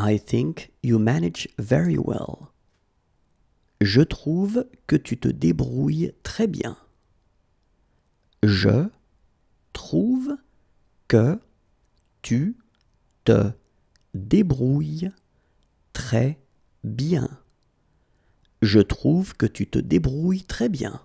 I think you manage very well. Je trouve que tu te débrouilles très bien. Je trouve que tu te débrouilles très bien. Je trouve que tu te débrouilles très bien.